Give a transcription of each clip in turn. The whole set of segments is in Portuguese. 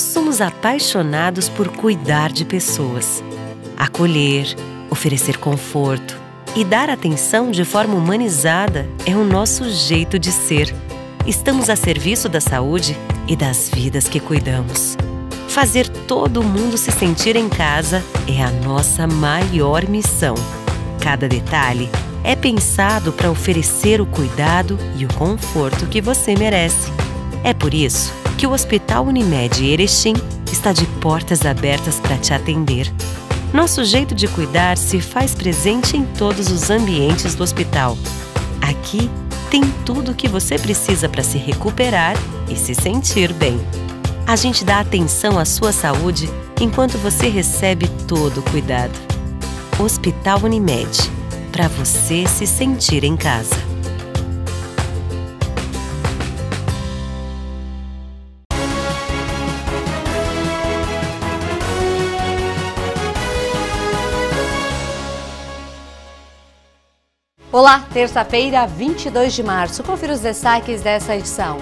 somos apaixonados por cuidar de pessoas, acolher, oferecer conforto e dar atenção de forma humanizada é o nosso jeito de ser. Estamos a serviço da saúde e das vidas que cuidamos. Fazer todo mundo se sentir em casa é a nossa maior missão. Cada detalhe é pensado para oferecer o cuidado e o conforto que você merece. É por isso que o Hospital Unimed Erechim está de portas abertas para te atender. Nosso jeito de cuidar se faz presente em todos os ambientes do hospital. Aqui tem tudo o que você precisa para se recuperar e se sentir bem. A gente dá atenção à sua saúde enquanto você recebe todo o cuidado. Hospital Unimed para você se sentir em casa. Olá, terça-feira, 22 de março. Confira os destaques dessa edição.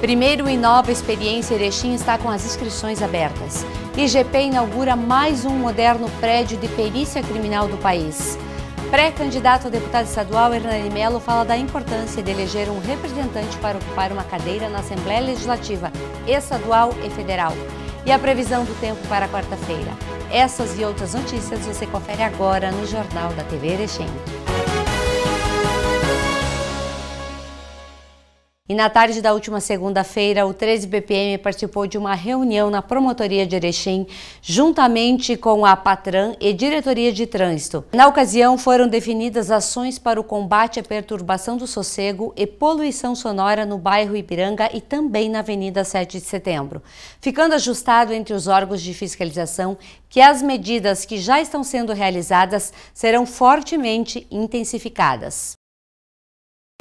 Primeiro e nova experiência Erechim está com as inscrições abertas. IGP inaugura mais um moderno prédio de perícia criminal do país. Pré-candidato a deputado estadual, Hernani Melo, fala da importância de eleger um representante para ocupar uma cadeira na Assembleia Legislativa estadual e federal. E a previsão do tempo para quarta-feira. Essas e outras notícias você confere agora no Jornal da TV Erechim. E na tarde da última segunda-feira, o 13BPM participou de uma reunião na Promotoria de Erechim, juntamente com a Patran e Diretoria de Trânsito. Na ocasião, foram definidas ações para o combate à perturbação do sossego e poluição sonora no bairro Ipiranga e também na Avenida 7 de Setembro, ficando ajustado entre os órgãos de fiscalização que as medidas que já estão sendo realizadas serão fortemente intensificadas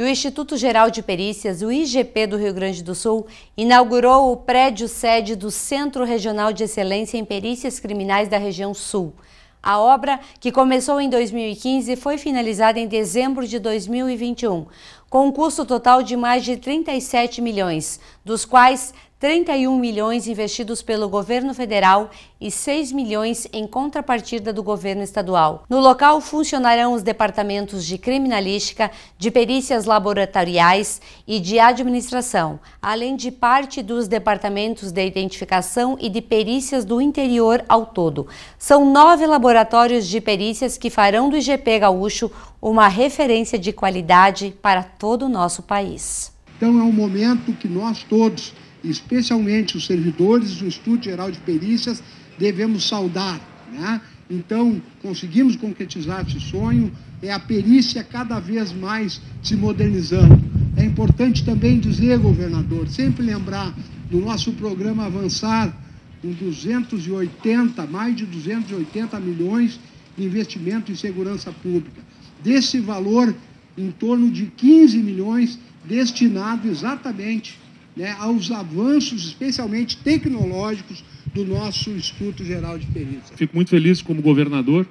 e o Instituto Geral de Perícias, o IGP do Rio Grande do Sul, inaugurou o prédio sede do Centro Regional de Excelência em Perícias Criminais da Região Sul. A obra, que começou em 2015, foi finalizada em dezembro de 2021, com um custo total de mais de 37 milhões, dos quais 31 milhões investidos pelo governo federal e 6 milhões em contrapartida do governo estadual. No local funcionarão os departamentos de criminalística, de perícias laboratoriais e de administração, além de parte dos departamentos de identificação e de perícias do interior ao todo. São nove laboratórios de perícias que farão do IGP Gaúcho uma referência de qualidade para todo o nosso país. Então é um momento que nós todos especialmente os servidores do Instituto Geral de Perícias, devemos saudar. Né? Então, conseguimos concretizar esse sonho, é a perícia cada vez mais se modernizando. É importante também dizer, governador, sempre lembrar do nosso programa Avançar, com 280, mais de 280 milhões de investimento em segurança pública. Desse valor, em torno de 15 milhões destinado exatamente né, aos avanços, especialmente tecnológicos, do nosso Instituto Geral de Perícia. Fico muito feliz como governador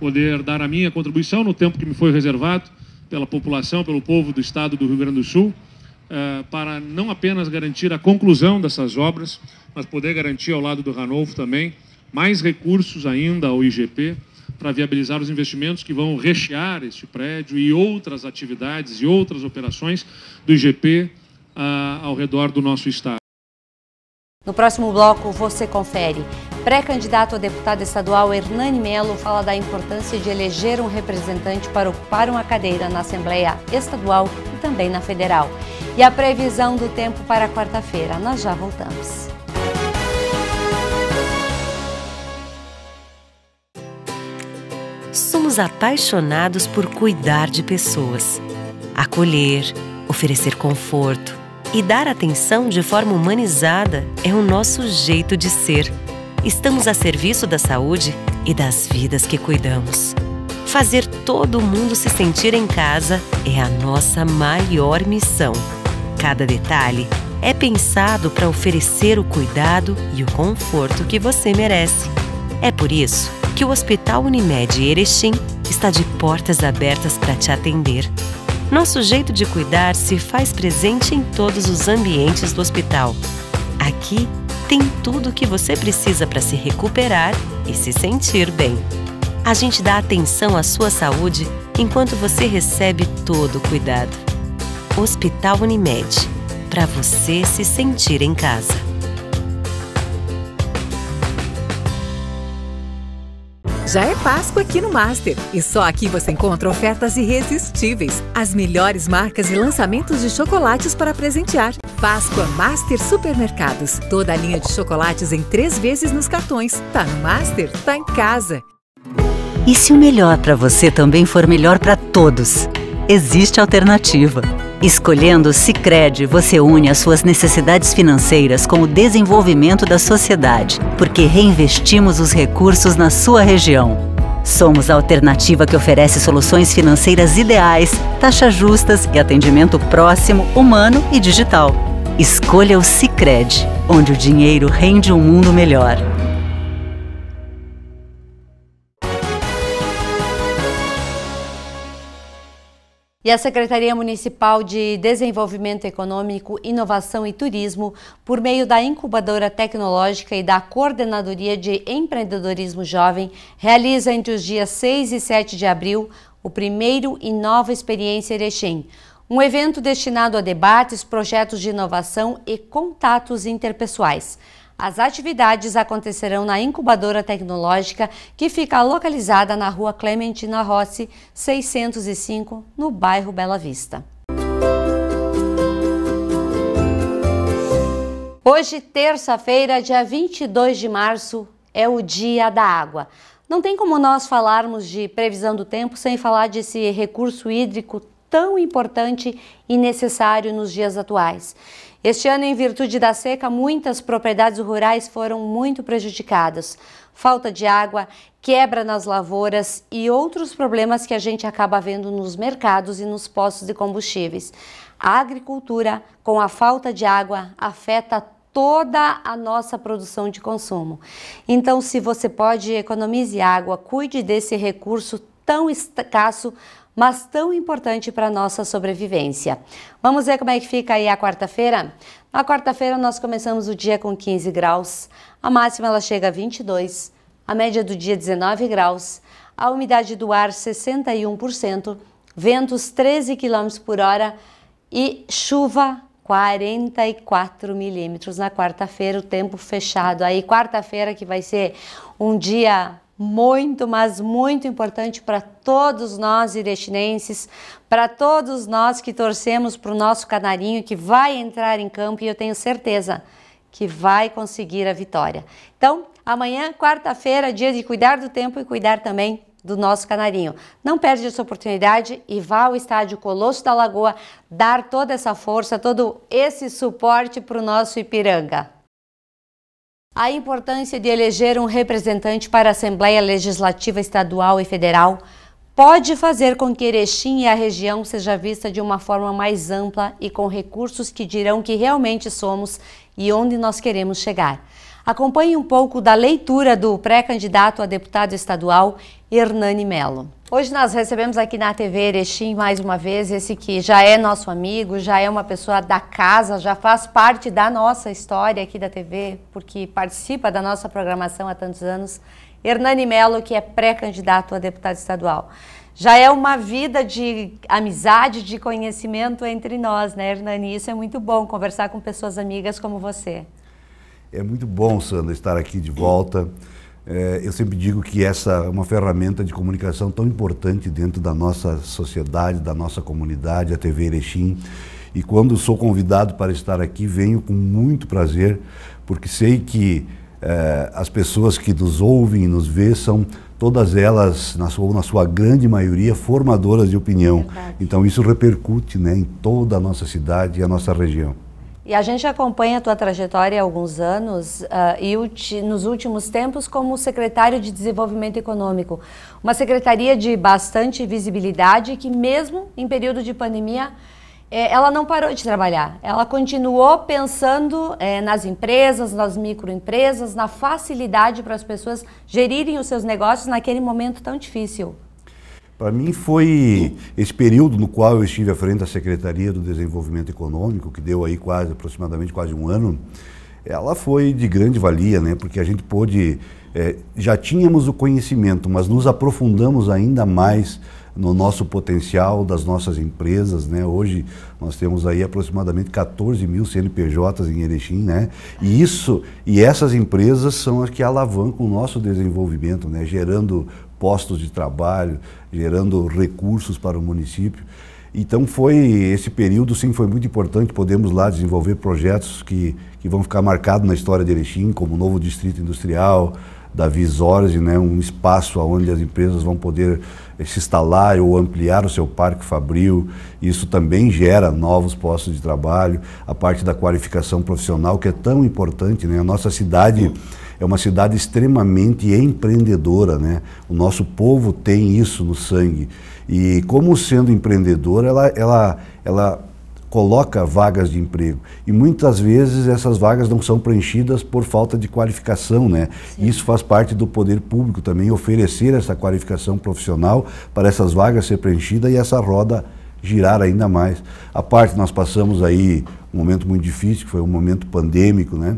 poder dar a minha contribuição no tempo que me foi reservado pela população, pelo povo do Estado do Rio Grande do Sul, eh, para não apenas garantir a conclusão dessas obras, mas poder garantir ao lado do Ranolfo também mais recursos ainda ao IGP para viabilizar os investimentos que vão rechear este prédio e outras atividades e outras operações do IGP ao redor do nosso Estado. No próximo bloco, você confere. Pré-candidato a deputado estadual Hernani Melo fala da importância de eleger um representante para ocupar uma cadeira na Assembleia Estadual e também na Federal. E a previsão do tempo para quarta-feira. Nós já voltamos. Somos apaixonados por cuidar de pessoas, acolher, oferecer conforto e dar atenção de forma humanizada é o nosso jeito de ser. Estamos a serviço da saúde e das vidas que cuidamos. Fazer todo mundo se sentir em casa é a nossa maior missão. Cada detalhe é pensado para oferecer o cuidado e o conforto que você merece. É por isso que o Hospital Unimed Erechim está de portas abertas para te atender nosso jeito de cuidar se faz presente em todos os ambientes do hospital. Aqui tem tudo o que você precisa para se recuperar e se sentir bem. A gente dá atenção à sua saúde enquanto você recebe todo o cuidado. Hospital Unimed para você se sentir em casa. Já é Páscoa aqui no Master e só aqui você encontra ofertas irresistíveis, as melhores marcas e lançamentos de chocolates para presentear. Páscoa Master Supermercados, toda a linha de chocolates em três vezes nos cartões. Tá no Master, tá em casa. E se o melhor para você também for melhor para todos? Existe alternativa. Escolhendo o Cicred, você une as suas necessidades financeiras com o desenvolvimento da sociedade, porque reinvestimos os recursos na sua região. Somos a alternativa que oferece soluções financeiras ideais, taxas justas e atendimento próximo, humano e digital. Escolha o Cicred, onde o dinheiro rende um mundo melhor. E a Secretaria Municipal de Desenvolvimento Econômico, Inovação e Turismo, por meio da Incubadora Tecnológica e da Coordenadoria de Empreendedorismo Jovem, realiza entre os dias 6 e 7 de abril o primeiro Inova Experiência Erechim, um evento destinado a debates, projetos de inovação e contatos interpessoais. As atividades acontecerão na incubadora tecnológica que fica localizada na rua Clementina Rossi, 605, no bairro Bela Vista. Hoje, terça-feira, dia 22 de março, é o Dia da Água. Não tem como nós falarmos de previsão do tempo sem falar desse recurso hídrico tão importante e necessário nos dias atuais. Este ano, em virtude da seca, muitas propriedades rurais foram muito prejudicadas. Falta de água, quebra nas lavouras e outros problemas que a gente acaba vendo nos mercados e nos postos de combustíveis. A agricultura, com a falta de água, afeta toda a nossa produção de consumo. Então, se você pode, economize água, cuide desse recurso tão escasso mas tão importante para a nossa sobrevivência. Vamos ver como é que fica aí a quarta-feira? Na quarta-feira nós começamos o dia com 15 graus, a máxima ela chega a 22, a média do dia 19 graus, a umidade do ar 61%, ventos 13 km por hora e chuva 44 milímetros na quarta-feira, o tempo fechado. Aí quarta-feira que vai ser um dia muito, mas muito importante para todos nós irestinenses, para todos nós que torcemos para o nosso canarinho que vai entrar em campo e eu tenho certeza que vai conseguir a vitória. Então, amanhã, quarta-feira, dia de cuidar do tempo e cuidar também do nosso canarinho. Não perde essa oportunidade e vá ao estádio Colosso da Lagoa dar toda essa força, todo esse suporte para o nosso Ipiranga. A importância de eleger um representante para a Assembleia Legislativa Estadual e Federal pode fazer com que Erechim e a região seja vista de uma forma mais ampla e com recursos que dirão que realmente somos e onde nós queremos chegar. Acompanhe um pouco da leitura do pré-candidato a deputado estadual Hernani Melo. Hoje nós recebemos aqui na TV Erechim mais uma vez esse que já é nosso amigo, já é uma pessoa da casa, já faz parte da nossa história aqui da TV, porque participa da nossa programação há tantos anos. Hernani Melo, que é pré-candidato a deputado estadual. Já é uma vida de amizade, de conhecimento entre nós, né, Hernani? Isso é muito bom, conversar com pessoas amigas como você. É muito bom, Sandra, estar aqui de volta. É, eu sempre digo que essa é uma ferramenta de comunicação tão importante dentro da nossa sociedade, da nossa comunidade, a TV Erechim. E quando sou convidado para estar aqui, venho com muito prazer, porque sei que é, as pessoas que nos ouvem e nos vê são todas elas, na sua, na sua grande maioria, formadoras de opinião. É então isso repercute né, em toda a nossa cidade e a nossa região. E a gente acompanha a tua trajetória há alguns anos uh, e nos últimos tempos como secretário de Desenvolvimento Econômico. Uma secretaria de bastante visibilidade que, mesmo em período de pandemia, é, ela não parou de trabalhar. Ela continuou pensando é, nas empresas, nas microempresas, na facilidade para as pessoas gerirem os seus negócios naquele momento tão difícil. Para mim foi esse período no qual eu estive à frente da Secretaria do Desenvolvimento Econômico, que deu aí quase aproximadamente quase um ano, ela foi de grande valia, né? Porque a gente pôde é, já tínhamos o conhecimento, mas nos aprofundamos ainda mais no nosso potencial das nossas empresas, né? Hoje nós temos aí aproximadamente 14 mil CNPJs em Erechim, né? E isso e essas empresas são as que alavancam o nosso desenvolvimento, né? Gerando postos de trabalho, gerando recursos para o município. Então foi esse período sim foi muito importante, podemos lá desenvolver projetos que, que vão ficar marcados na história de Erechim, como o novo distrito industrial da Visorge, né, um espaço onde as empresas vão poder eh, se instalar ou ampliar o seu parque fabril. Isso também gera novos postos de trabalho, a parte da qualificação profissional que é tão importante, né? A nossa cidade é uma cidade extremamente empreendedora, né? O nosso povo tem isso no sangue. E como sendo empreendedora, ela, ela, ela coloca vagas de emprego. E muitas vezes essas vagas não são preenchidas por falta de qualificação, né? Sim. Isso faz parte do poder público também, oferecer essa qualificação profissional para essas vagas ser preenchidas e essa roda girar ainda mais. A parte, nós passamos aí um momento muito difícil, que foi um momento pandêmico, né?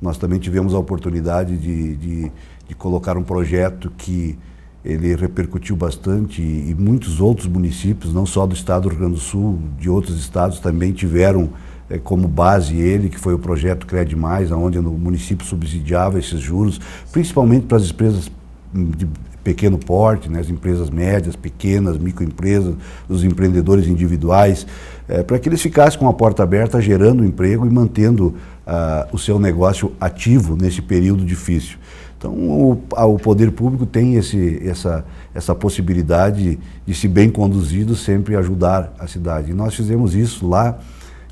Nós também tivemos a oportunidade de, de, de colocar um projeto que ele repercutiu bastante e, e muitos outros municípios, não só do estado do Rio Grande do Sul, de outros estados também tiveram é, como base ele, que foi o projeto Cred Mais, onde o município subsidiava esses juros, principalmente para as empresas de pequeno porte, né, as empresas médias, pequenas, microempresas, os empreendedores individuais, é, para que eles ficassem com a porta aberta, gerando emprego e mantendo uh, o seu negócio ativo nesse período difícil. Então, o, a, o poder público tem esse, essa, essa possibilidade de, se bem conduzido, sempre ajudar a cidade. E nós fizemos isso lá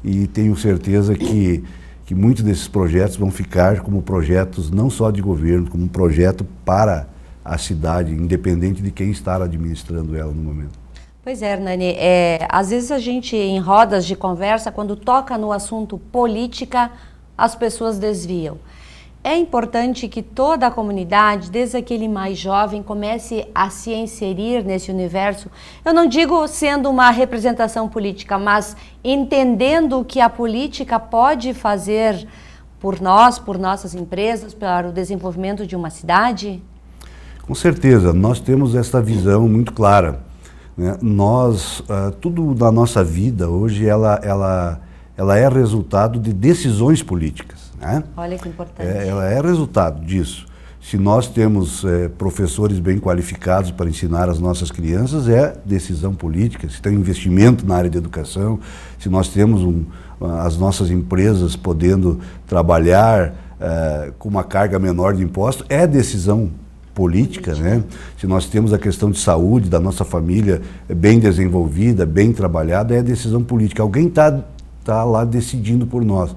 e tenho certeza que, que muitos desses projetos vão ficar como projetos não só de governo, como um projeto para a cidade, independente de quem está administrando ela no momento. Pois é, Hernani, é, às vezes a gente, em rodas de conversa, quando toca no assunto política, as pessoas desviam. É importante que toda a comunidade, desde aquele mais jovem, comece a se inserir nesse universo. Eu não digo sendo uma representação política, mas entendendo o que a política pode fazer por nós, por nossas empresas, para o desenvolvimento de uma cidade? Com certeza, nós temos essa visão muito clara. Né? Nós, uh, tudo da nossa vida hoje, ela, ela ela é resultado de decisões políticas. Né? Olha que importante. É, ela é resultado disso. Se nós temos é, professores bem qualificados para ensinar as nossas crianças, é decisão política. Se tem investimento na área de educação, se nós temos um, as nossas empresas podendo trabalhar é, com uma carga menor de impostos, é decisão política, né? Se nós temos a questão de saúde da nossa família é bem desenvolvida, bem trabalhada, é decisão política. Alguém está está lá decidindo por nós.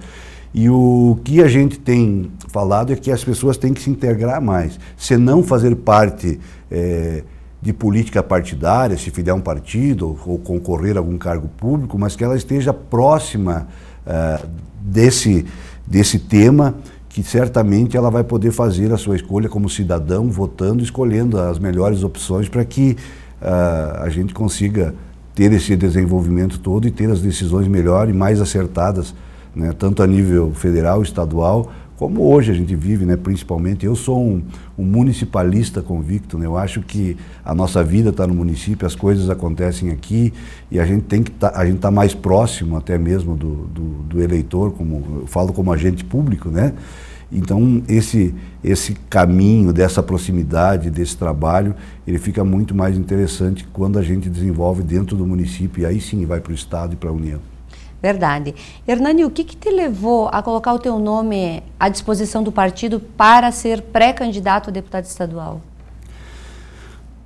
E o que a gente tem falado é que as pessoas têm que se integrar mais. Se não fazer parte é, de política partidária, se filiar um partido ou, concorrer a algum cargo público, mas que ela esteja próxima eh, desse, desse tema que certamente ela vai poder fazer a sua escolha como cidadão, votando, escolhendo as melhores opções para que ah, a gente consiga ter esse desenvolvimento todo e ter as decisões melhores e mais acertadas, né, tanto a nível federal, estadual, como hoje a gente vive, né, principalmente. Eu sou um, um municipalista convicto, né, eu acho que a nossa vida está no município, as coisas acontecem aqui e a gente tem que tá, a gente está mais próximo até mesmo do, do, do eleitor, como eu falo como agente público, né? Então, esse, esse caminho, dessa proximidade, desse trabalho, ele fica muito mais interessante quando a gente desenvolve dentro do município, e aí sim vai para o Estado e para a União. Verdade. Hernani, o que, que te levou a colocar o teu nome à disposição do partido para ser pré-candidato a deputado estadual?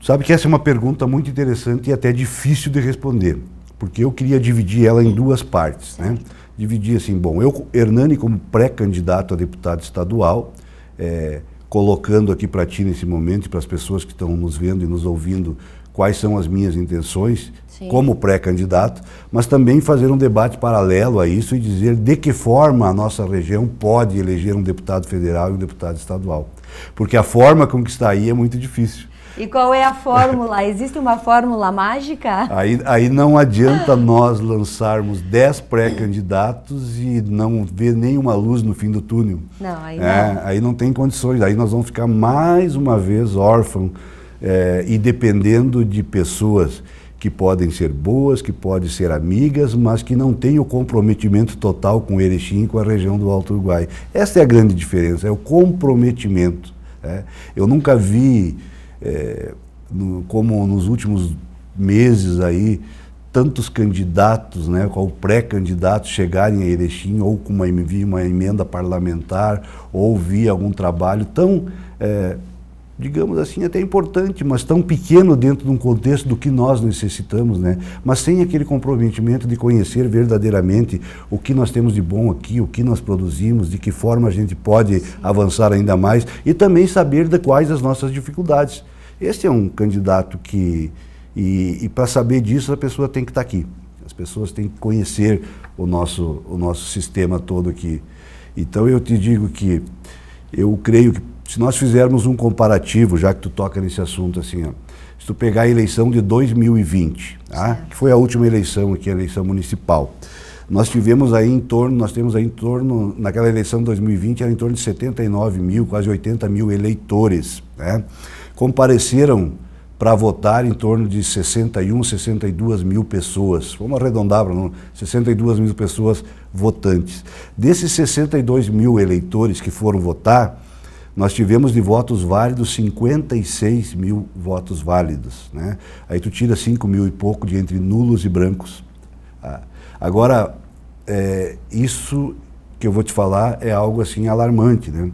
Sabe que essa é uma pergunta muito interessante e até difícil de responder, porque eu queria dividir ela em duas partes. Né? Certo. Né? dividir assim, bom, eu, Hernani, como pré-candidato a deputado estadual, é, colocando aqui para ti nesse momento e para as pessoas que estão nos vendo e nos ouvindo quais são as minhas intenções Sim. como pré-candidato, mas também fazer um debate paralelo a isso e dizer de que forma a nossa região pode eleger um deputado federal e um deputado estadual. Porque a forma como que está aí é muito difícil. E qual é a fórmula? Existe uma fórmula mágica? Aí, aí não adianta nós lançarmos 10 pré-candidatos e não ver nenhuma luz no fim do túnel. Não, aí, é, não. aí não tem condições. Aí nós vamos ficar mais uma vez órfãos é, e dependendo de pessoas que podem ser boas, que podem ser amigas, mas que não têm o comprometimento total com o Erechim e com a região do Alto Uruguai. Essa é a grande diferença, é o comprometimento. Né? Eu nunca vi é, no, como nos últimos meses aí, tantos candidatos, né, ou pré-candidatos chegarem a Erechim ou com uma, via uma emenda parlamentar ou via algum trabalho tão, é, digamos assim, até importante, mas tão pequeno dentro de um contexto do que nós necessitamos, né? Mas sem aquele comprometimento de conhecer verdadeiramente o que nós temos de bom aqui, o que nós produzimos, de que forma a gente pode avançar ainda mais e também saber de quais as nossas dificuldades esse é um candidato que. E, e para saber disso, a pessoa tem que estar tá aqui. As pessoas têm que conhecer o nosso, o nosso sistema todo aqui. Então eu te digo que eu creio que se nós fizermos um comparativo, já que tu toca nesse assunto assim, ó, se tu pegar a eleição de 2020, tá? que foi a última eleição aqui, a eleição municipal, nós tivemos aí em torno, nós temos aí em torno, naquela eleição de 2020 era em torno de 79 mil, quase 80 mil eleitores, né? Compareceram para votar em torno de 61, 62 mil pessoas. Vamos arredondar para 62 mil pessoas votantes. Desses 62 mil eleitores que foram votar, nós tivemos de votos válidos 56 mil votos válidos. Né? Aí tu tira 5 mil e pouco de entre nulos e brancos. Ah, agora, é, isso que eu vou te falar é algo assim alarmante. Né?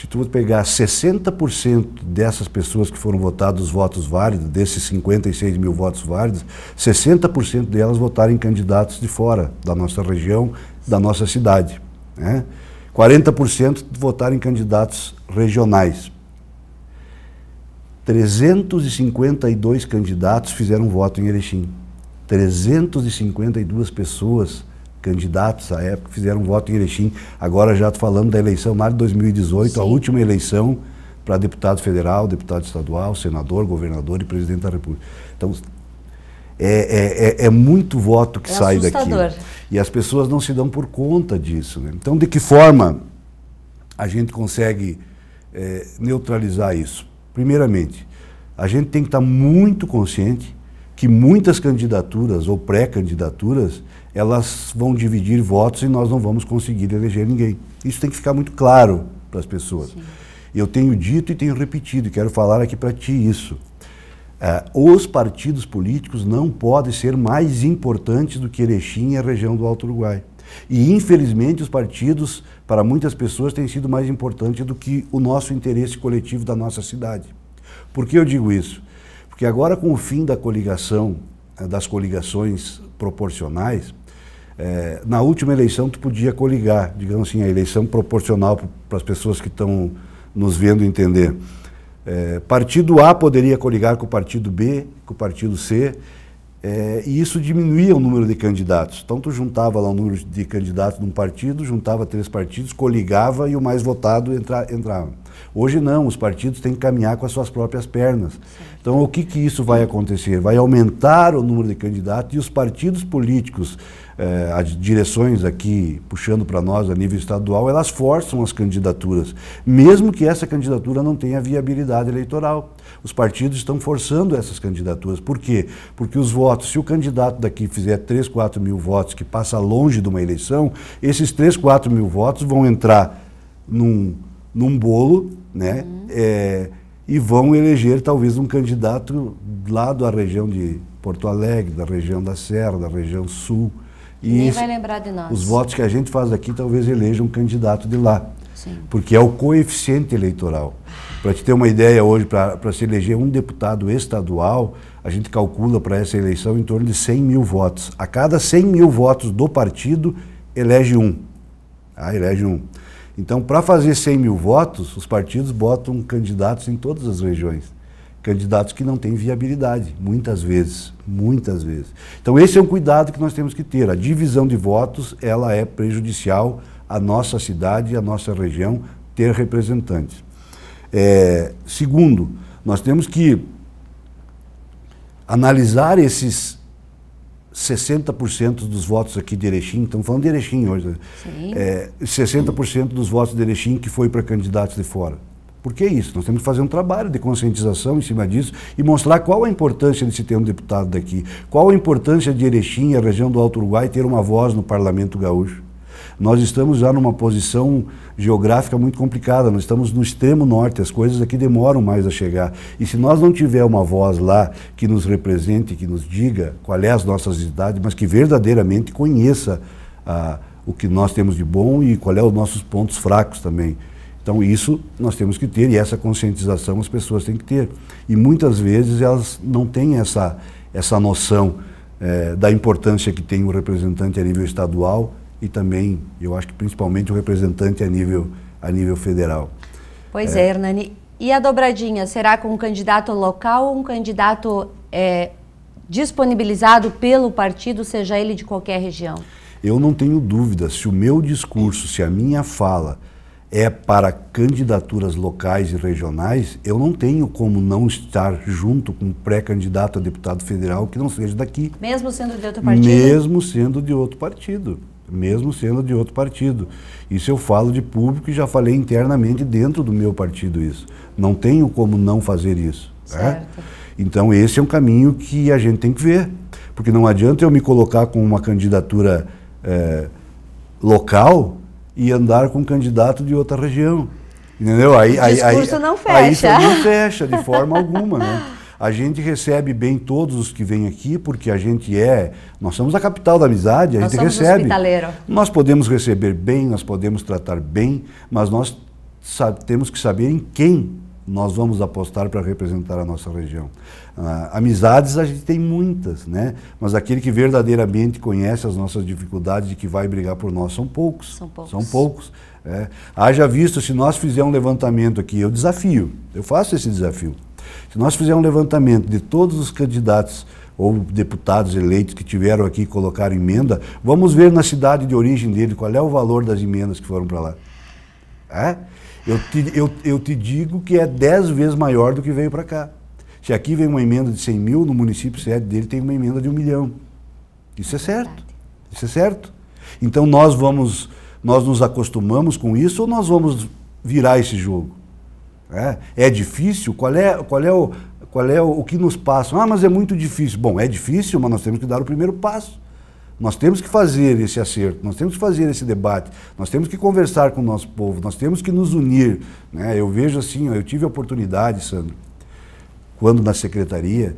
se tu pegar 60% dessas pessoas que foram votadas os votos válidos, desses 56 mil votos válidos, 60% delas votaram em candidatos de fora da nossa região, da nossa cidade. Né? 40% votaram em candidatos regionais. 352 candidatos fizeram voto em Erechim. 352 pessoas candidatos à época, fizeram voto em Erechim. Agora já falando da eleição, março de 2018, Sim. a última eleição para deputado federal, deputado estadual, senador, governador e presidente da República. Então, é, é, é, é muito voto que é sai assustador. daqui. E as pessoas não se dão por conta disso. Né? Então, de que forma a gente consegue é, neutralizar isso? Primeiramente, a gente tem que estar muito consciente que muitas candidaturas ou pré-candidaturas elas vão dividir votos e nós não vamos conseguir eleger ninguém. Isso tem que ficar muito claro para as pessoas. Sim. Eu tenho dito e tenho repetido, e quero falar aqui para ti isso. Uh, os partidos políticos não podem ser mais importantes do que Erechim e a região do Alto Uruguai. E, infelizmente, os partidos, para muitas pessoas, têm sido mais importantes do que o nosso interesse coletivo da nossa cidade. Por que eu digo isso? Porque agora, com o fim da coligação, é, das coligações proporcionais, é, na última eleição, tu podia coligar, digamos assim, a eleição proporcional para as pessoas que estão nos vendo entender. É, partido A poderia coligar com o partido B, com o partido C, é, e isso diminuía o número de candidatos. Então, tu juntava lá o número de candidatos de um partido, juntava três partidos, coligava e o mais votado entra, entrava. Hoje não, os partidos têm que caminhar com as suas próprias pernas. Certo. Então, o que, que isso vai acontecer? Vai aumentar o número de candidatos e os partidos políticos eh, as direções aqui puxando para nós a nível estadual, elas forçam as candidaturas, mesmo que essa candidatura não tenha viabilidade eleitoral. Os partidos estão forçando essas candidaturas. Por quê? Porque os votos, se o candidato daqui fizer 3, 4 mil votos, que passa longe de uma eleição, esses 3, 4 mil votos vão entrar num, num bolo, né? Uhum. É, e vão eleger talvez um candidato lá da região de Porto Alegre, da região da Serra, da região Sul. E Nem vai lembrar de nós. Os votos que a gente faz aqui talvez elejam um candidato de lá. Sim. Porque é o coeficiente eleitoral. Para te ter uma ideia, hoje, para se eleger um deputado estadual, a gente calcula para essa eleição em torno de 100 mil votos. A cada 100 mil votos do partido, elege um. Ah, elege um. Então, para fazer 100 mil votos, os partidos botam candidatos em todas as regiões candidatos que não têm viabilidade, muitas vezes, muitas vezes. Então esse é um cuidado que nós temos que ter. A divisão de votos, ela é prejudicial à nossa cidade e à nossa região ter representantes. É, segundo, nós temos que analisar esses 60% dos votos aqui de Erechim, estamos falando de Erechim hoje, né? Sim. É, 60% dos votos de Erechim que foi para candidatos de fora. Porque é isso, nós temos que fazer um trabalho de conscientização em cima disso e mostrar qual a importância de se ter um deputado daqui, qual a importância de Erechim, a região do Alto Uruguai, ter uma voz no Parlamento Gaúcho. Nós estamos já numa posição geográfica muito complicada, nós estamos no extremo norte, as coisas aqui demoram mais a chegar. E se nós não tiver uma voz lá que nos represente, que nos diga qual é as nossas idades, mas que verdadeiramente conheça ah, o que nós temos de bom e qual é os nossos pontos fracos também. Então isso nós temos que ter e essa conscientização as pessoas têm que ter. E muitas vezes elas não têm essa, essa noção é, da importância que tem o representante a nível estadual e também, eu acho que principalmente o representante a nível, a nível federal. Pois é, é Hernani. E a dobradinha, será com um candidato local ou um candidato é, disponibilizado pelo partido, seja ele de qualquer região? Eu não tenho dúvida, se o meu discurso, se a minha fala é para candidaturas locais e regionais, eu não tenho como não estar junto com um pré-candidato a deputado federal que não seja daqui. Mesmo sendo de outro partido? Mesmo sendo de outro partido. Mesmo sendo de outro partido. Isso eu falo de público e já falei internamente dentro do meu partido isso. Não tenho como não fazer isso. Né? Certo. Então esse é um caminho que a gente tem que ver. Porque não adianta eu me colocar com uma candidatura é, local e andar com um candidato de outra região. Entendeu? Aí, o aí, aí, não fecha. Aí não fecha de forma alguma, né? A gente recebe bem todos os que vêm aqui, porque a gente é. Nós somos a capital da amizade, a nós gente recebe. Nós podemos receber bem, nós podemos tratar bem, mas nós temos que saber em quem nós vamos apostar para representar a nossa região. Ah, amizades a gente tem muitas, né? Mas aquele que verdadeiramente conhece as nossas dificuldades e que vai brigar por nós são poucos. São poucos. São poucos. É. Haja visto, se nós fizermos um levantamento aqui, eu desafio, eu faço esse desafio. Se nós fizermos um levantamento de todos os candidatos ou deputados eleitos que tiveram aqui e colocaram emenda, vamos ver na cidade de origem dele qual é o valor das emendas que foram para lá. É? Eu te, eu, eu te digo que é 10 vezes maior do que veio para cá. Se aqui vem uma emenda de 100 mil, no município sede dele tem uma emenda de 1 milhão. Isso é, é certo. Isso é certo. Então nós vamos, nós nos acostumamos com isso ou nós vamos virar esse jogo? É, é difícil? Qual é, qual é, o, qual é o, o que nos passa? Ah, mas é muito difícil. Bom, é difícil, mas nós temos que dar o primeiro passo. Nós temos que fazer esse acerto, nós temos que fazer esse debate, nós temos que conversar com o nosso povo, nós temos que nos unir. Né? Eu vejo assim, eu tive a oportunidade, Sandro, quando na secretaria,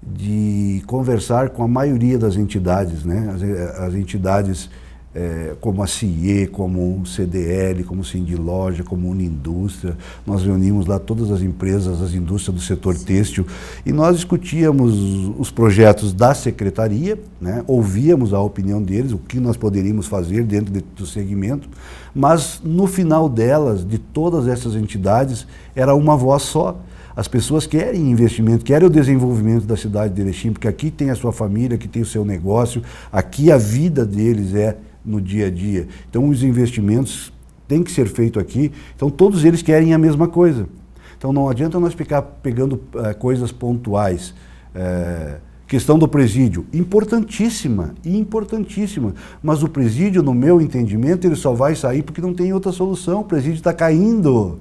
de conversar com a maioria das entidades, né? as, eh, as entidades é, como a CIE, como o CDL, como o Sindloja, como a Unindústria. Nós reunimos lá todas as empresas, as indústrias do setor Sim. têxtil e nós discutíamos os projetos da secretaria, né? ouvíamos a opinião deles, o que nós poderíamos fazer dentro de, do segmento, mas no final delas, de todas essas entidades, era uma voz só. As pessoas querem investimento, querem o desenvolvimento da cidade de Erechim, porque aqui tem a sua família, aqui tem o seu negócio, aqui a vida deles é no dia a dia. Então, os investimentos têm que ser feitos aqui. Então, todos eles querem a mesma coisa. Então, não adianta nós ficar pegando uh, coisas pontuais. Eh, questão do presídio, importantíssima, importantíssima. Mas o presídio, no meu entendimento, ele só vai sair porque não tem outra solução. O presídio está caindo.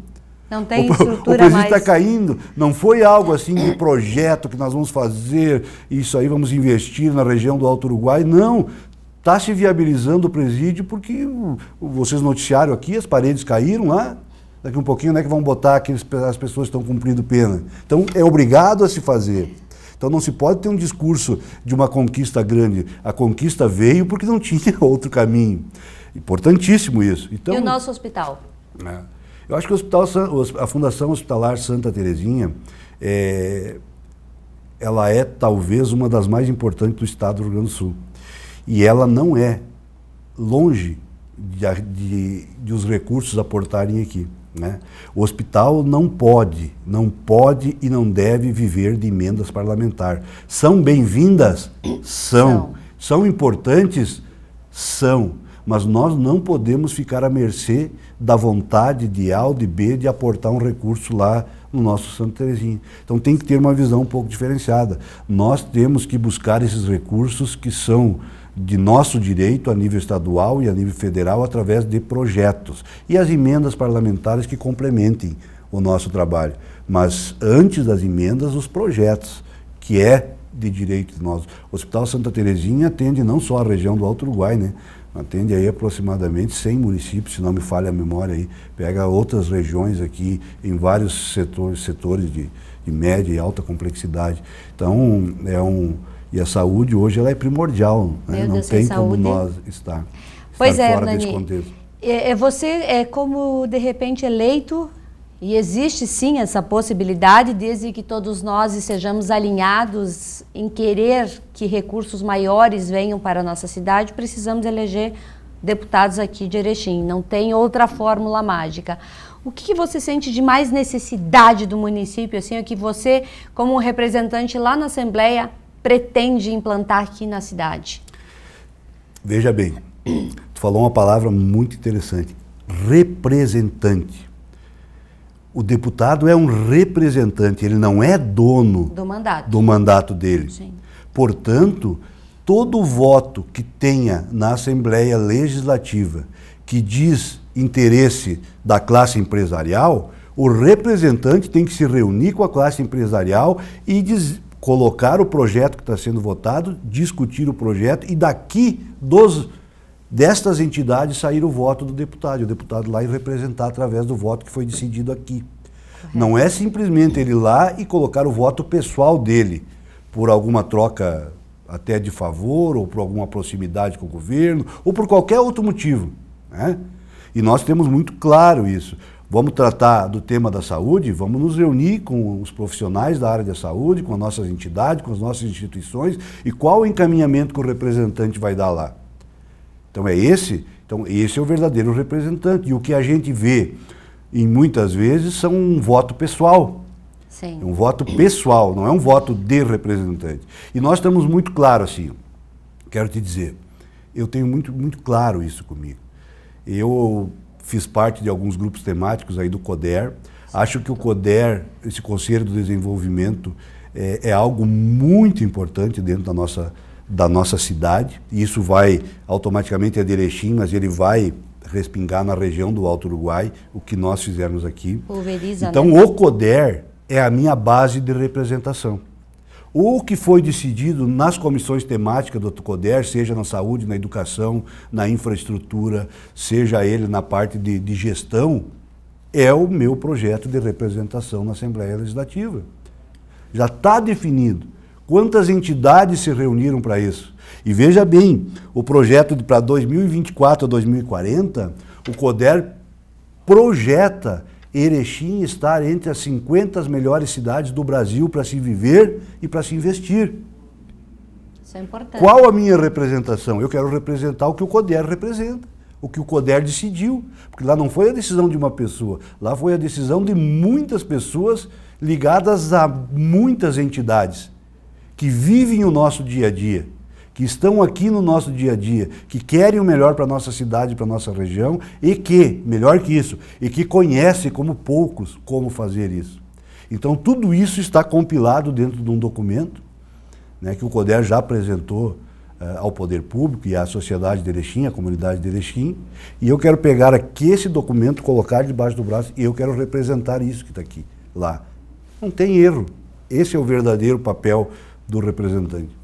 Não tem estrutura mais. O presídio está mais... Tá caindo. Não foi algo assim de projeto que nós vamos fazer, isso aí vamos investir na região do Alto Uruguai. Não. Está se viabilizando o presídio porque vocês noticiaram aqui, as paredes caíram lá. Daqui um pouquinho, é que vão botar que as pessoas que estão cumprindo pena. Então, é obrigado a se fazer. Então não se pode ter um discurso de uma conquista grande. A conquista veio porque não tinha outro caminho. Importantíssimo isso. Então, e o nosso hospital? É. eu acho que o hospital, a Fundação Hospitalar Santa Terezinha, é, ela é talvez uma das mais importantes do estado do Rio Grande do Sul. E ela não é longe de, de, de os recursos aportarem aqui. Né? O hospital não pode, não pode e não deve viver de emendas parlamentar. São bem-vindas? São. São importantes? São mas nós não podemos ficar à mercê da vontade de A ou de B de aportar um recurso lá no nosso Santo Terezinha. Então tem que ter uma visão um pouco diferenciada. Nós temos que buscar esses recursos que são de nosso direito a nível estadual e a nível federal através de projetos e as emendas parlamentares que complementem o nosso trabalho. Mas antes das emendas, os projetos, que é de direito nosso. O Hospital Santa Terezinha atende não só a região do Alto Uruguai, né? atende aí aproximadamente 100 municípios, se não me falha a memória aí, pega outras regiões aqui em vários setores, setores de, de média e alta complexidade. Então, é um e a saúde hoje ela é primordial, né? não tem como nós estar, pois estar é, fora Nani, desse contexto. É, é, você é como de repente eleito e existe sim essa possibilidade, desde que todos nós estejamos alinhados em querer que recursos maiores venham para a nossa cidade, precisamos eleger deputados aqui de Erechim. Não tem outra fórmula mágica. O que, que, você sente de mais necessidade do município, assim, é que você, como representante lá na Assembleia, pretende implantar aqui na cidade? Veja bem, tu falou uma palavra muito interessante: representante. O deputado é um representante, ele não é dono do mandato, do mandato dele. Sim. Portanto, todo voto que tenha na Assembleia Legislativa que diz interesse da classe empresarial, o representante tem que se reunir com a classe empresarial e diz, colocar o projeto que está sendo votado, discutir o projeto e daqui dos destas entidades sair o voto do deputado, e o deputado lá e representar através do voto que foi decidido aqui. Não é simplesmente ele ir lá e colocar o voto pessoal dele por alguma troca até de favor ou por alguma proximidade com o governo ou por qualquer outro motivo, né? E nós temos muito claro isso. Vamos tratar do tema da saúde, vamos nos reunir com os profissionais da área da saúde, com as nossas entidades, com as nossas instituições e qual o encaminhamento que o representante vai dar lá. Então é esse, então esse é o verdadeiro representante. E o que a gente vê em muitas vezes são um voto pessoal. Sim. É um voto pessoal, não é um voto de representante. E nós estamos muito claro assim. Quero te dizer, eu tenho muito muito claro isso comigo. Eu fiz parte de alguns grupos temáticos aí do CODER. Acho que o CODER, esse Conselho do Desenvolvimento, é, é algo muito importante dentro da nossa, da nossa cidade. E isso vai automaticamente a Derechim, mas ele vai respingar na região do Alto Uruguai, o que nós fizermos aqui. Pulveriza, então, né? o CODER é a minha base de representação o que foi decidido nas comissões temáticas do CODER, seja na saúde, na educação, na infraestrutura, seja ele na parte de, de gestão, é o meu projeto de representação na Assembleia Legislativa. Já está definido. Quantas entidades se reuniram para isso? E veja bem, o projeto para 2024 a 2040, o CODER projeta Erechim estar entre as 50 melhores cidades do Brasil para se viver e para se investir. Isso é importante. Qual a minha representação? Eu quero representar o que o CODER representa, o que o CODER decidiu. Porque lá não foi a decisão de uma pessoa, lá foi a decisão de muitas pessoas ligadas a muitas entidades que vivem o nosso dia a dia que estão aqui no nosso dia a dia, que querem o melhor para nossa cidade, para nossa região e que, melhor que isso, e que conhecem como poucos como fazer isso. Então tudo isso está compilado dentro de um documento né, que o CODER já apresentou eh, ao poder público e à sociedade de Erechim, à comunidade de Erechim, e eu quero pegar aqui esse documento, colocar debaixo do braço e eu quero representar isso que está aqui, lá. Não tem erro. Esse é o verdadeiro papel do representante.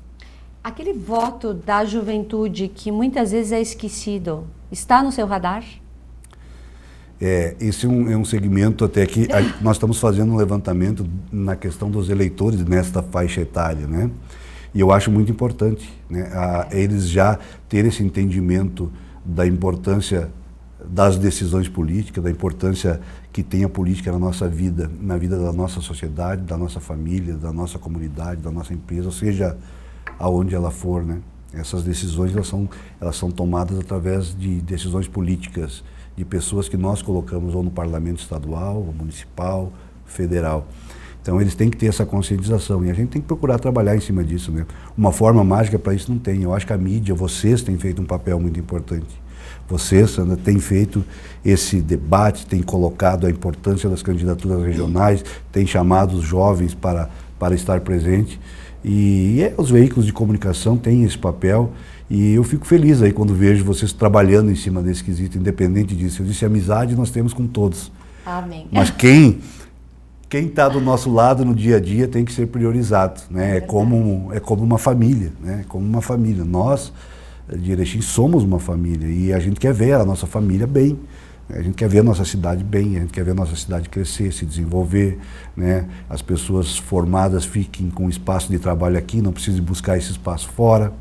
Aquele voto da juventude que muitas vezes é esquecido, está no seu radar? É, esse é um, é um segmento até que a, nós estamos fazendo um levantamento na questão dos eleitores nesta faixa etária, né? E eu acho muito importante né, a, eles já terem esse entendimento da importância das decisões políticas, da importância que tem a política na nossa vida, na vida da nossa sociedade, da nossa família, da nossa comunidade, da nossa empresa, ou seja, aonde ela for, né? Essas decisões elas são, elas são tomadas através de decisões políticas de pessoas que nós colocamos ou no parlamento estadual, ou municipal, federal. Então eles têm que ter essa conscientização e a gente tem que procurar trabalhar em cima disso, né? Uma forma mágica para isso não tem. Eu acho que a mídia, vocês têm feito um papel muito importante. Vocês, ainda têm feito esse debate, têm colocado a importância das candidaturas regionais, têm chamado os jovens para, para estar presente. E, e é, os veículos de comunicação têm esse papel e eu fico feliz aí quando vejo vocês trabalhando em cima desse quesito, independente disso. Eu disse, amizade nós temos com todos. Amém. Mas quem quem está do nosso lado no dia a dia tem que ser priorizado, né? É, é como é como uma família, né? É como uma família. Nós de Erechim somos uma família e a gente quer ver a nossa família bem. A gente quer ver a nossa cidade bem, a gente quer ver a nossa cidade crescer, se desenvolver, né? as pessoas formadas fiquem com espaço de trabalho aqui, não precisem buscar esse espaço fora.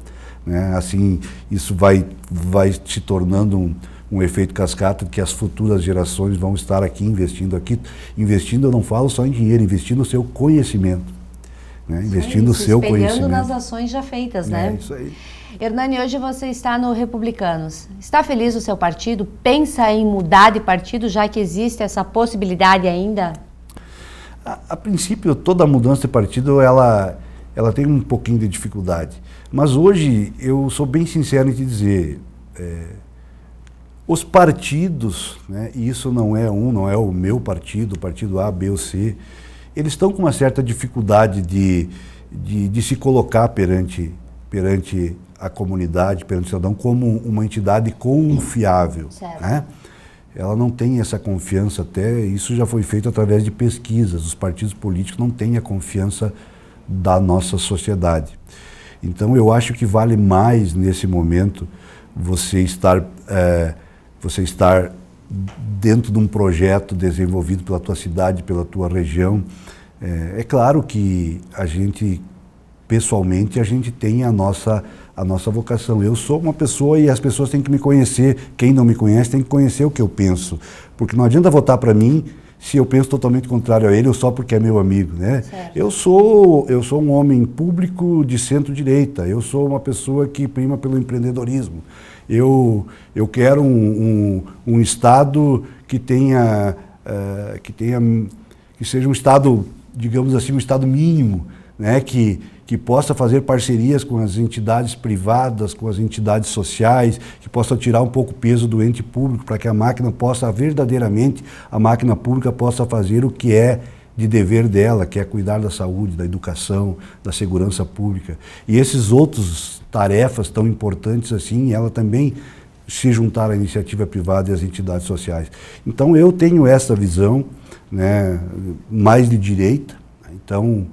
Né? Assim, isso vai, vai se tornando um, um efeito cascata que as futuras gerações vão estar aqui investindo aqui. Investindo, eu não falo só em dinheiro, investindo no seu conhecimento. Né? Investindo no seu conhecimento. nas ações já feitas, é né? É isso aí. Hernani, hoje você está no Republicanos. Está feliz o seu partido? Pensa em mudar de partido, já que existe essa possibilidade ainda? A, a princípio, toda mudança de partido, ela, ela tem um pouquinho de dificuldade. Mas hoje, eu sou bem sincero em te dizer... É, os partidos, né, e isso não é um, não é o meu partido, o partido A, B ou C, eles estão com uma certa dificuldade de, de, de, se colocar perante, perante a comunidade, perante o cidadão, como uma entidade confiável. Né? Ela não tem essa confiança até, isso já foi feito através de pesquisas, os partidos políticos não têm a confiança da nossa sociedade. Então eu acho que vale mais nesse momento você estar, é, você estar dentro de um projeto desenvolvido pela tua cidade, pela tua região. É, é claro que a gente, pessoalmente, a gente tem a nossa a nossa vocação. Eu sou uma pessoa e as pessoas têm que me conhecer. Quem não me conhece tem que conhecer o que eu penso. Porque não adianta votar para mim se eu penso totalmente contrário a ele ou só porque é meu amigo, né? Eu sou eu sou um homem público de centro-direita. Eu sou uma pessoa que prima pelo empreendedorismo. Eu eu quero um, um, um estado que tenha uh, que tenha que seja um estado digamos assim um estado mínimo, né? Que que possa fazer parcerias com as entidades privadas, com as entidades sociais, que possa tirar um pouco o peso do ente público para que a máquina possa verdadeiramente, a máquina pública possa fazer o que é de dever dela, que é cuidar da saúde, da educação, da segurança pública. E esses outros tarefas tão importantes assim, ela também se juntar à iniciativa privada e às entidades sociais. Então eu tenho essa visão, né, mais de direita. Né, então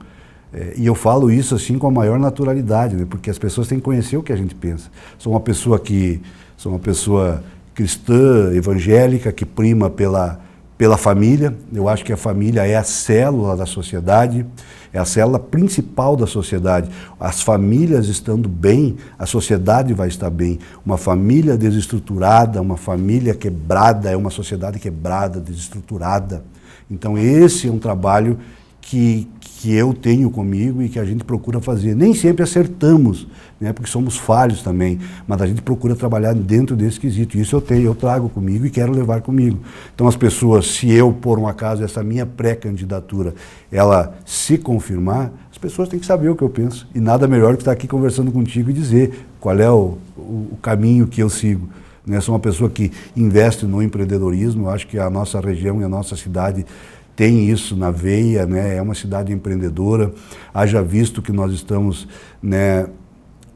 é, e eu falo isso assim com a maior naturalidade, né? porque as pessoas têm que conhecer o que a gente pensa. Sou uma pessoa que sou uma pessoa cristã, evangélica, que prima pela, pela família. Eu acho que a família é a célula da sociedade, é a célula principal da sociedade. As famílias estando bem, a sociedade vai estar bem. Uma família desestruturada, uma família quebrada, é uma sociedade quebrada, desestruturada. Então esse é um trabalho que, que eu tenho comigo e que a gente procura fazer. Nem sempre acertamos, né, porque somos falhos também, mas a gente procura trabalhar dentro desse quesito. Isso eu tenho, eu trago comigo e quero levar comigo. Então as pessoas, se eu, por um acaso, essa minha pré-candidatura, ela se confirmar, as pessoas têm que saber o que eu penso. E nada melhor que estar aqui conversando contigo e dizer qual é o, o, o caminho que eu sigo. Né? Sou uma pessoa que investe no empreendedorismo, acho que a nossa região e a nossa cidade tem isso na veia, né? é uma cidade empreendedora. Haja visto que nós estamos, né,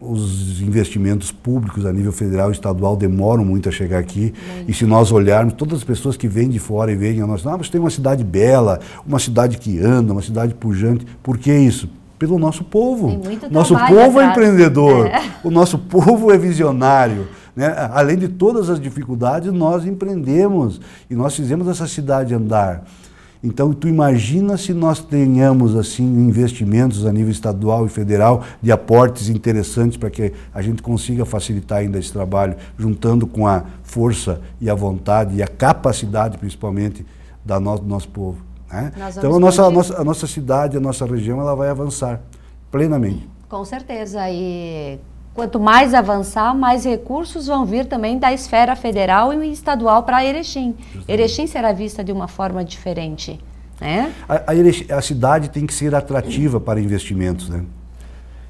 os investimentos públicos a nível federal e estadual demoram muito a chegar aqui. E se nós olharmos, todas as pessoas que vêm de fora e vêm a nós, ah, mas tem uma cidade bela, uma cidade que anda, uma cidade pujante. Por que isso? Pelo nosso povo. Nosso povo é empreendedor, é. o nosso povo é visionário. Né? Além de todas as dificuldades, nós empreendemos e nós fizemos essa cidade andar. Então, tu imagina se nós tenhamos assim investimentos a nível estadual e federal de aportes interessantes para que a gente consiga facilitar ainda esse trabalho, juntando com a força e a vontade e a capacidade, principalmente, da no do nosso povo. Né? Então, a nossa, a nossa, a nossa cidade, a nossa região, ela vai avançar plenamente. Com certeza. E Quanto mais avançar, mais recursos vão vir também da esfera federal e estadual para Erechim. Justamente. Erechim será vista de uma forma diferente. Né? A, a, Erechim, a cidade tem que ser atrativa para investimentos. Né?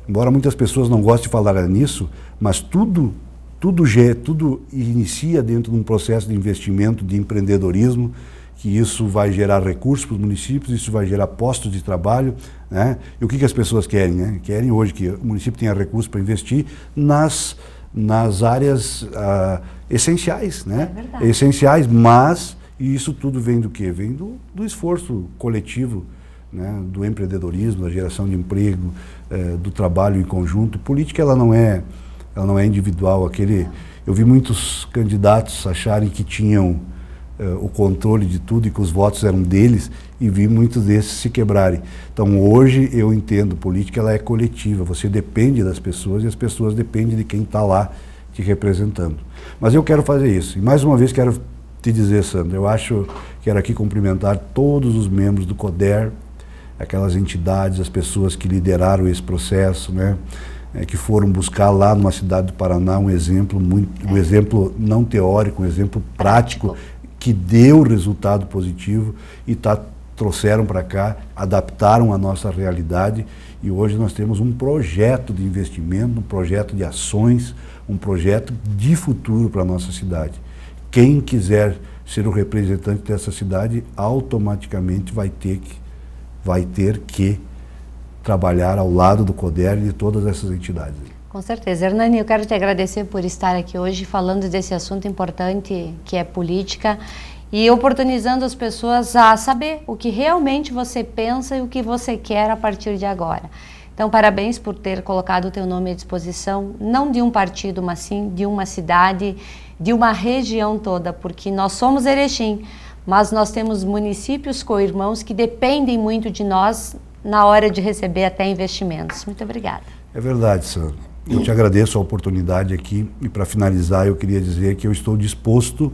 Embora muitas pessoas não gostem de falar nisso, mas tudo, tudo, tudo inicia dentro de um processo de investimento, de empreendedorismo, que isso vai gerar recursos para os municípios, isso vai gerar postos de trabalho, né? E o que, que as pessoas querem? Né? Querem hoje que o município tenha recursos para investir nas, nas áreas ah, essenciais, né? É verdade. essenciais, mas e isso tudo vem do quê? Vem do, do esforço coletivo, né? do empreendedorismo, da geração de emprego, eh, do trabalho em conjunto. Política ela não é, ela não é individual. Aquele, eu vi muitos candidatos acharem que tinham eh, o controle de tudo e que os votos eram deles e vi muitos desses se quebrarem. Então hoje eu entendo, política ela é coletiva, você depende das pessoas e as pessoas dependem de quem está lá te representando. Mas eu quero fazer isso. E mais uma vez quero te dizer, Sandra, eu acho que era aqui cumprimentar todos os membros do CODER, aquelas entidades, as pessoas que lideraram esse processo, né? É, que foram buscar lá numa cidade do Paraná um exemplo muito, um exemplo não teórico, um exemplo prático que deu resultado positivo e está trouxeram para cá, adaptaram a nossa realidade e hoje nós temos um projeto de investimento, um projeto de ações, um projeto de futuro para a nossa cidade. Quem quiser ser o representante dessa cidade automaticamente vai ter que, vai ter que trabalhar ao lado do CODER e de todas essas entidades. Com certeza. Hernani, eu quero te agradecer por estar aqui hoje falando desse assunto importante que é política e oportunizando as pessoas a saber o que realmente você pensa e o que você quer a partir de agora. Então, parabéns por ter colocado o teu nome à disposição, não de um partido, mas sim de uma cidade, de uma região toda, porque nós somos Erechim, mas nós temos municípios co-irmãos que dependem muito de nós na hora de receber até investimentos. Muito obrigada. É verdade, Sandra. Eu te agradeço a oportunidade aqui e para finalizar eu queria dizer que eu estou disposto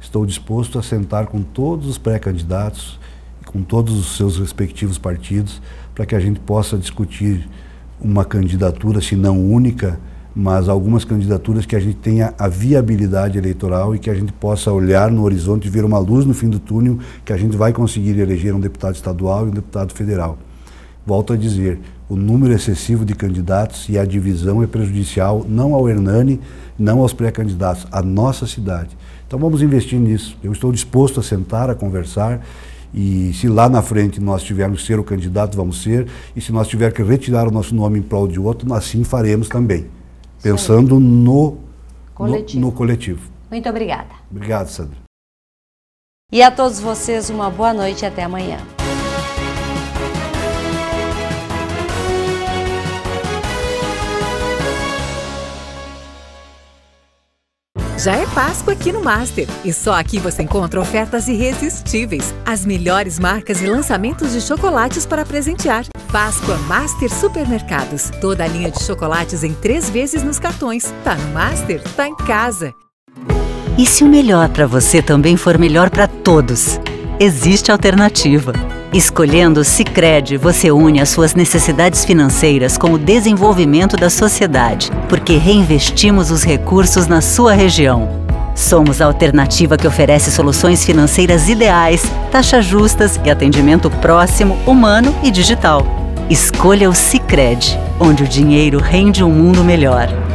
Estou disposto a sentar com todos os pré-candidatos e com todos os seus respectivos partidos para que a gente possa discutir uma candidatura, se não única, mas algumas candidaturas que a gente tenha a viabilidade eleitoral e que a gente possa olhar no horizonte e ver uma luz no fim do túnel que a gente vai conseguir eleger um deputado estadual e um deputado federal. Volto a dizer, o número excessivo de candidatos e a divisão é prejudicial não ao Hernani, não aos pré-candidatos, à nossa cidade. Então vamos investir nisso. Eu estou disposto a sentar, a conversar. E se lá na frente nós tivermos que ser o candidato, vamos ser. E se nós tivermos que retirar o nosso nome em prol de outro, assim faremos também. Pensando no coletivo. No, no coletivo. Muito obrigada. Obrigado, Sandra. E a todos vocês, uma boa noite e até amanhã. Já é Páscoa aqui no Master e só aqui você encontra ofertas irresistíveis, as melhores marcas e lançamentos de chocolates para presentear. Páscoa Master Supermercados, toda a linha de chocolates em três vezes nos cartões. Tá no Master, tá em casa. E se o melhor para você também for melhor para todos? Existe alternativa. Escolhendo o Cicred, você une as suas necessidades financeiras com o desenvolvimento da sociedade, porque reinvestimos os recursos na sua região. Somos a alternativa que oferece soluções financeiras ideais, taxas justas e atendimento próximo, humano e digital. Escolha o Cicred, onde o dinheiro rende um mundo melhor.